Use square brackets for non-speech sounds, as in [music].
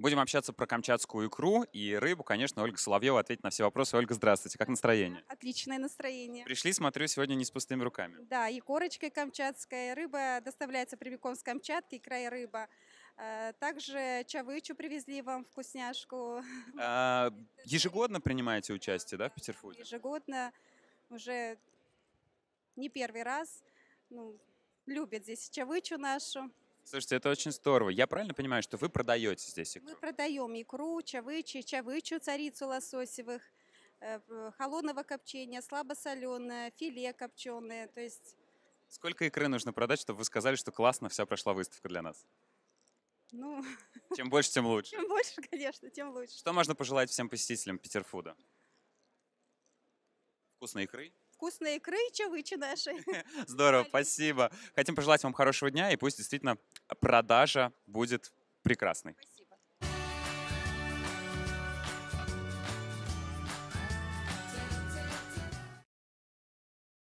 Будем общаться про камчатскую икру и рыбу. Конечно, Ольга Соловьева ответит на все вопросы. Ольга, здравствуйте. Как настроение? Отличное настроение. Пришли, смотрю, сегодня не с пустыми руками. Да, и корочка камчатская. Рыба доставляется прямиком с Камчатки, край рыба. Э, также чавычу привезли вам вкусняшку. [laughs] А, э, ежегодно принимаете участие, да, в Петерфуде? Ежегодно. Уже не первый раз. Ну, любят здесь чавычу нашу. Слушайте, это очень здорово. Я правильно понимаю, что вы продаете здесь икру? Мы продаем икру, чавычи, чавычу, царицу лососевых, э, холодного копчения, слабосоленое, филе копченое. То есть... Сколько икры нужно продать, чтобы вы сказали, что классно вся прошла выставка для нас? Ну... Чем больше, тем [laughs] лучше. Чем больше, конечно, тем лучше. Что можно пожелать всем посетителям Петерфуда? Вкусной икры? вкусной икры и чавычи нашей. [laughs] Здорово, спасибо. Хотим пожелать вам хорошего дня, и пусть действительно продажа будет прекрасной.